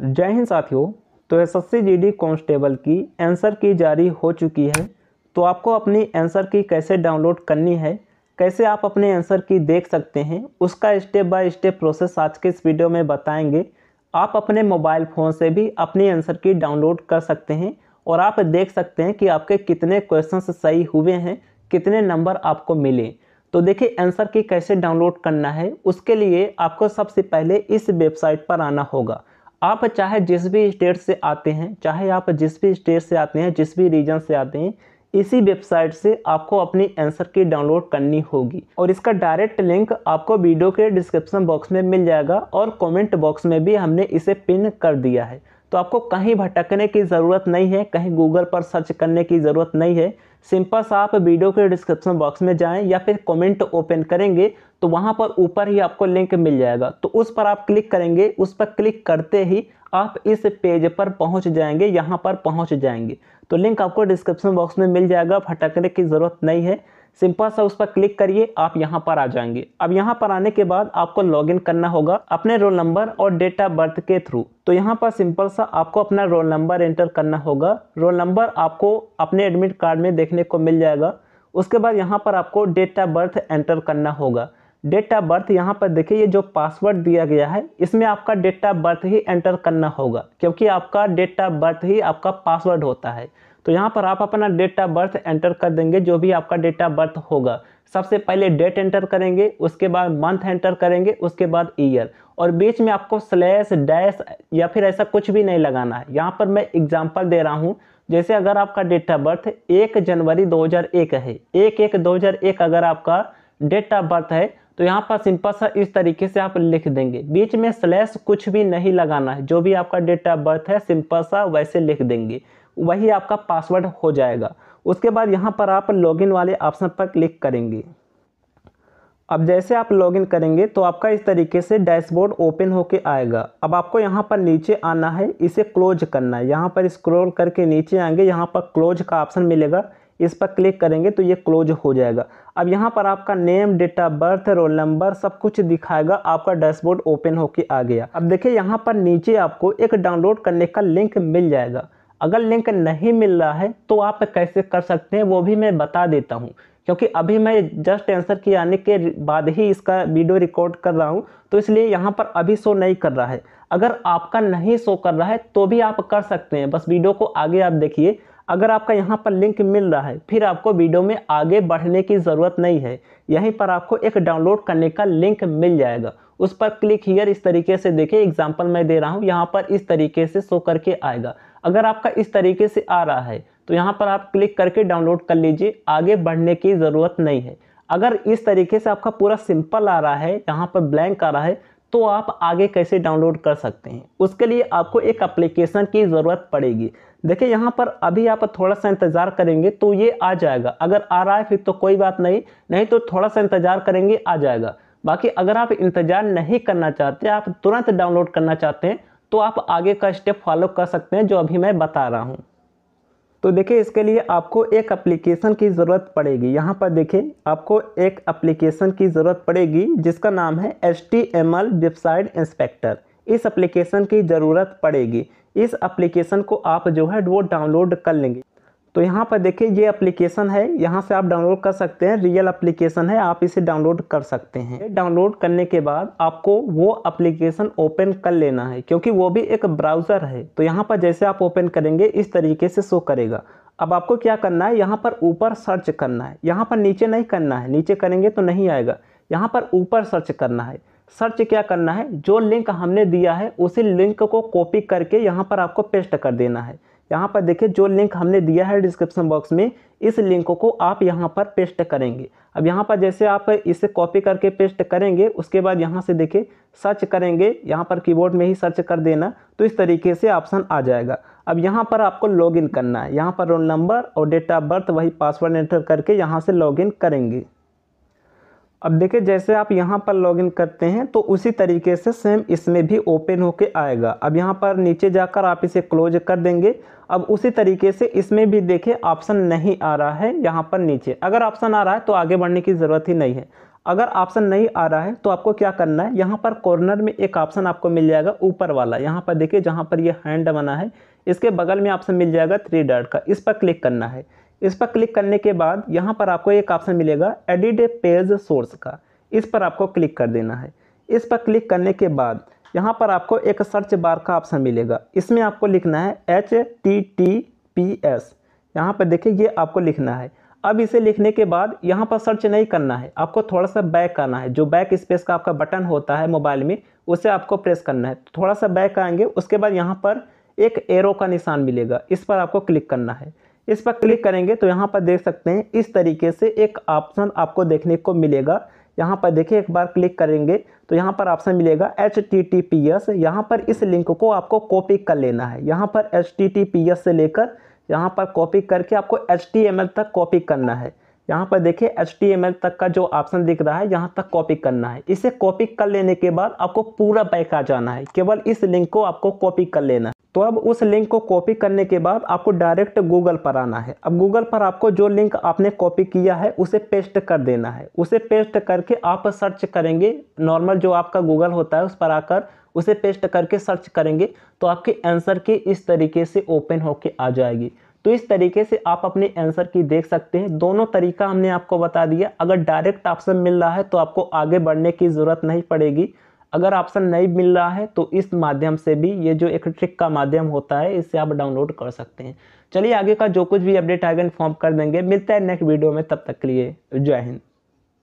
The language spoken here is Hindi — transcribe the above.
जय हिंद साथियों तो एस एस सी कांस्टेबल की आंसर की जारी हो चुकी है तो आपको अपनी आंसर की कैसे डाउनलोड करनी है कैसे आप अपने आंसर की देख सकते हैं उसका स्टेप बाय स्टेप प्रोसेस आज के इस वीडियो में बताएंगे आप अपने मोबाइल फ़ोन से भी अपनी आंसर की डाउनलोड कर सकते हैं और आप देख सकते हैं कि आपके कितने क्वेश्चन सही हुए हैं कितने नंबर आपको मिले तो देखिए आंसर की कैसे डाउनलोड करना है उसके लिए आपको सबसे पहले इस वेबसाइट पर आना होगा आप चाहे जिस भी स्टेट से आते हैं चाहे आप जिस भी स्टेट से आते हैं जिस भी रीजन से आते हैं इसी वेबसाइट से आपको अपनी आंसर की डाउनलोड करनी होगी और इसका डायरेक्ट लिंक आपको वीडियो के डिस्क्रिप्शन बॉक्स में मिल जाएगा और कमेंट बॉक्स में भी हमने इसे पिन कर दिया है तो आपको कहीं भटकने की ज़रूरत नहीं है कहीं गूगल पर सर्च करने की ज़रूरत नहीं है सिंपल सा आप वीडियो के डिस्क्रिप्शन बॉक्स में जाएं या फिर कमेंट ओपन करेंगे तो वहाँ पर ऊपर ही आपको लिंक मिल जाएगा तो उस पर आप क्लिक करेंगे उस पर क्लिक करते ही आप इस पेज पर पहुँच जाएंगे यहाँ पर पहुँच जाएंगे तो लिंक आपको डिस्क्रिप्शन बॉक्स में मिल जाएगा भटकने की ज़रूरत नहीं है सिंपल सा उस पर क्लिक करिए आप यहाँ पर आ जाएंगे अब यहाँ पर आने के बाद आपको लॉगिन करना होगा अपने रोल नंबर और डेट ऑफ बर्थ के थ्रू तो यहाँ पर सिंपल सा आपको अपना रोल नंबर एंटर करना होगा रोल नंबर आपको अपने एडमिट कार्ड में देखने को मिल जाएगा उसके बाद यहाँ पर आपको डेट ऑफ बर्थ एंटर करना होगा डेट ऑफ बर्थ यहाँ पर देखिए ये जो पासवर्ड दिया गया है इसमें आपका डेट ऑफ बर्थ ही एंटर करना होगा क्योंकि आपका डेट ऑफ बर्थ ही आपका पासवर्ड होता है तो यहाँ पर आप अपना डेट ऑफ बर्थ एंटर कर देंगे जो भी आपका डेट ऑफ बर्थ होगा सबसे पहले डेट एंटर करेंगे उसके बाद मंथ एंटर करेंगे उसके बाद ईयर और बीच में आपको स्लैश डैश या फिर ऐसा कुछ भी नहीं लगाना है यहाँ पर मैं एग्जाम्पल दे रहा हूँ जैसे अगर आपका डेट ऑफ बर्थ एक जनवरी 2001 है एक एक 2001 अगर आपका डेट ऑफ बर्थ है तो यहाँ पर सिंपल सा इस तरीके से आप लिख देंगे बीच में स्लैश कुछ भी नहीं लगाना है जो भी आपका डेट ऑफ बर्थ है सिंपल सा वैसे लिख देंगे वही आपका पासवर्ड हो जाएगा उसके बाद यहाँ पर आप लॉगिन वाले ऑप्शन पर क्लिक करेंगे अब जैसे आप लॉगिन करेंगे तो आपका इस तरीके से डैशबोर्ड ओपन होके आएगा अब आपको यहाँ पर नीचे आना है इसे क्लोज करना है यहाँ पर स्क्रॉल करके नीचे आएंगे यहाँ पर क्लोज का ऑप्शन मिलेगा इस पर क्लिक करेंगे तो ये क्लोज हो जाएगा अब यहाँ पर आपका name date of birth roll number सब कुछ दिखाएगा आपका डैशबोर्ड ओपन होके आ गया अब देखिए यहाँ पर नीचे आपको एक डाउनलोड करने का लिंक मिल जाएगा अगर लिंक नहीं मिल रहा है तो आप कैसे कर सकते हैं वो भी मैं बता देता हूँ क्योंकि अभी मैं जस्ट आंसर किए आने के बाद ही इसका वीडियो रिकॉर्ड कर रहा हूँ तो इसलिए यहाँ पर अभी शो नहीं कर रहा है अगर आपका नहीं शो कर रहा है तो भी आप कर सकते हैं बस वीडियो को आगे आप देखिए अगर आपका यहाँ पर लिंक मिल रहा है फिर आपको वीडियो में आगे बढ़ने की ज़रूरत नहीं है यहीं पर आपको एक डाउनलोड करने का लिंक मिल जाएगा उस पर क्लिक हीयर इस तरीके से देखिए एग्जाम्पल मैं दे रहा हूँ यहाँ पर इस तरीके से शो करके आएगा अगर आपका इस तरीके से आ रहा है तो यहाँ पर आप क्लिक करके डाउनलोड कर लीजिए आगे बढ़ने की ज़रूरत नहीं है अगर इस तरीके से आपका पूरा सिंपल आ रहा है यहाँ पर ब्लैंक आ रहा है तो आप आगे कैसे डाउनलोड कर सकते हैं उसके लिए आपको एक अप्लीकेशन की ज़रूरत पड़ेगी देखिए यहाँ पर अभी आप थोड़ा सा इंतज़ार करेंगे तो ये आ जाएगा अगर आ रहा है फिर तो कोई बात नहीं नहीं तो थोड़ा सा इंतज़ार करेंगे आ जाएगा बाकी अगर आप इंतज़ार नहीं करना चाहते आप तुरंत डाउनलोड करना चाहते हैं तो आप आगे का स्टेप फॉलो कर सकते हैं जो अभी मैं बता रहा हूँ तो देखिए इसके लिए आपको एक एप्लीकेशन की ज़रूरत पड़ेगी यहाँ पर देखिए आपको एक एप्लीकेशन की ज़रूरत पड़ेगी जिसका नाम है H T M L website inspector इस एप्लीकेशन की ज़रूरत पड़ेगी इस एप्लीकेशन को आप जो है वो डाउनलोड कर लेंगे तो यहाँ पर देखिए ये एप्लीकेशन है यहाँ से आप डाउनलोड कर सकते हैं रियल एप्लीकेशन है आप इसे डाउनलोड कर सकते हैं डाउनलोड करने के बाद आपको वो एप्लीकेशन ओपन कर लेना है क्योंकि वो भी एक ब्राउज़र है तो यहाँ पर जैसे आप ओपन करेंगे इस तरीके से शो करेगा अब आपको क्या करना है यहाँ पर ऊपर सर्च करना है यहाँ पर नीचे नहीं करना है नीचे करेंगे तो नहीं आएगा यहाँ पर ऊपर सर्च करना है सर्च क्या करना है जो लिंक हमने दिया है उसी लिंक को कॉपी करके यहाँ पर आपको पेस्ट कर देना है यहाँ पर देखिए जो लिंक हमने दिया है डिस्क्रिप्शन बॉक्स में इस लिंक को आप यहाँ पर पेस्ट करेंगे अब यहाँ पर जैसे आप इसे कॉपी करके पेस्ट करेंगे उसके बाद यहाँ से देखिए सर्च करेंगे यहाँ पर कीबोर्ड में ही सर्च कर देना तो इस तरीके से ऑप्शन आ जाएगा अब यहाँ पर आपको लॉगिन करना है यहाँ पर रोल नंबर और डेट ऑफ बर्थ वही पासवर्ड एंटर करके यहाँ से लॉगिन करेंगे अब देखिए जैसे आप यहाँ पर लॉगिन करते हैं तो उसी तरीके से सेम इसमें भी ओपन होके आएगा अब यहाँ पर नीचे जाकर आप इसे क्लोज कर देंगे अब उसी तरीके से इसमें भी देखिए ऑप्शन नहीं आ रहा है यहाँ पर नीचे अगर ऑप्शन आ रहा है तो आगे बढ़ने की ज़रूरत ही नहीं है अगर ऑप्शन नहीं आ रहा है तो आपको क्या करना है यहाँ पर कॉर्नर में एक ऑप्शन आपको मिल जाएगा ऊपर वाला यहाँ पर देखिए जहाँ पर ये हैंड बना है इसके बगल में ऑप्शन मिल जाएगा थ्री डॉट का इस पर क्लिक करना है इस पर क्लिक करने के बाद यहाँ पर आपको एक ऑप्शन मिलेगा एडिट पेज सोर्स का इस पर आपको क्लिक कर देना है इस पर क्लिक करने के बाद यहाँ पर आपको एक सर्च बार का ऑप्शन मिलेगा इसमें आपको लिखना है H T T P S यहाँ पर देखिए ये आपको लिखना है अब इसे लिखने के बाद यहाँ पर सर्च नहीं करना है आपको थोड़ा सा बैक आना है जो बैक स्पेस का आपका बटन होता है मोबाइल में उसे आपको प्रेस करना है थोड़ा सा बैक आएंगे उसके बाद यहाँ पर एक एरो का निशान मिलेगा इस पर आपको क्लिक करना है इस पर क्लिक करेंगे तो यहाँ पर देख सकते हैं इस तरीके से एक ऑप्शन आपको देखने को मिलेगा यहाँ पर देखिए एक बार क्लिक करेंगे तो यहाँ पर ऑप्शन मिलेगा H T T P S यहाँ पर इस लिंक को आपको कॉपी कर लेना है यहाँ पर H T T P S से लेकर यहाँ पर कॉपी करके आपको एच टी एम एल तक कॉपी करना है यहाँ पर देखिए एच टी एम एल तक का जो ऑप्शन दिख रहा है यहाँ तक कॉपी करना है इसे कॉपी कर लेने के बाद आपको पूरा बैक आ जाना है केवल इस लिंक को आपको कॉपी कर लेना है तो अब उस लिंक को कॉपी करने के बाद आपको डायरेक्ट गूगल पर आना है अब गूगल पर आपको जो लिंक आपने कॉपी किया है उसे पेस्ट कर देना है उसे पेस्ट करके आप सर्च करेंगे नॉर्मल जो आपका गूगल होता है उस पर आकर उसे पेस्ट करके सर्च करेंगे तो आपके आंसर की इस तरीके से ओपन होके आ जाएगी तो इस तरीके से आप अपने आंसर की देख सकते हैं दोनों तरीका हमने आपको बता दिया अगर डायरेक्ट ऑप्शन मिल रहा है तो आपको आगे बढ़ने की ज़रूरत नहीं पड़ेगी अगर ऑप्शन नहीं मिल रहा है तो इस माध्यम से भी ये जो एक ट्रिक का माध्यम होता है इससे आप डाउनलोड कर सकते हैं चलिए आगे का जो कुछ भी अपडेट आएगा इन्फॉर्म कर देंगे मिलता है नेक्स्ट वीडियो में तब तक के लिए जय हिंद